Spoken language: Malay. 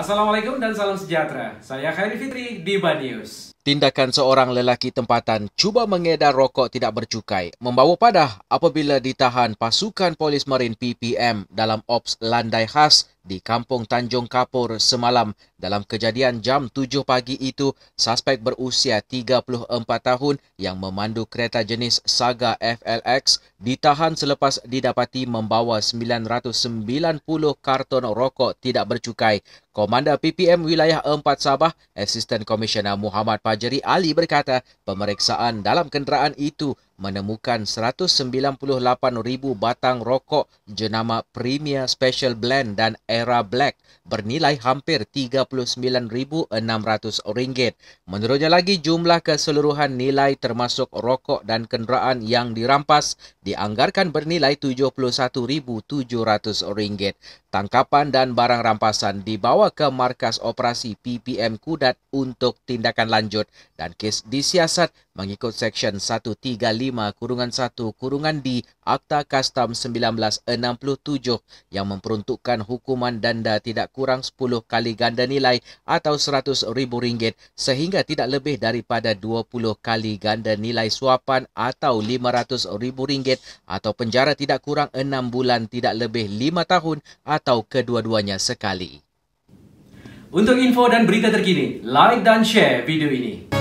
Assalamualaikum dan salam sejahtera. Saya Khairi Fitri di Ban News. Tindakan seorang lelaki tempatan cuba mengedar rokok tidak bercukai membawa padah apabila ditahan pasukan polis marin PPM dalam ops landai khas di Kampung Tanjung Kapur semalam. Dalam kejadian jam 7 pagi itu, suspek berusia 34 tahun yang memandu kereta jenis Saga FLX ditahan selepas didapati membawa 990 karton rokok tidak bercukai. Komanda PPM Wilayah 4 Sabah, Assistant Komisioner Muhammad Pajeri Ali berkata, pemeriksaan dalam kenderaan itu menemukan 198,000 batang rokok jenama Premier Special Blend dan Era Black bernilai hampir RM39,600. Menurutnya lagi, jumlah keseluruhan nilai termasuk rokok dan kenderaan yang dirampas dianggarkan bernilai RM71,700. Tangkapan dan barang rampasan dibawa dibawa ke markas operasi PPM Kudat untuk tindakan lanjut dan kes disiasat mengikut Seksyen 135 Kurungan 1 Kurungan D Akta Kastam 1967 yang memperuntukkan hukuman danda tidak kurang 10 kali ganda nilai atau RM100,000 sehingga tidak lebih daripada 20 kali ganda nilai suapan atau RM500,000 atau penjara tidak kurang 6 bulan tidak lebih 5 tahun atau kedua-duanya sekali. Untuk info dan berita terkini, like dan share video ini.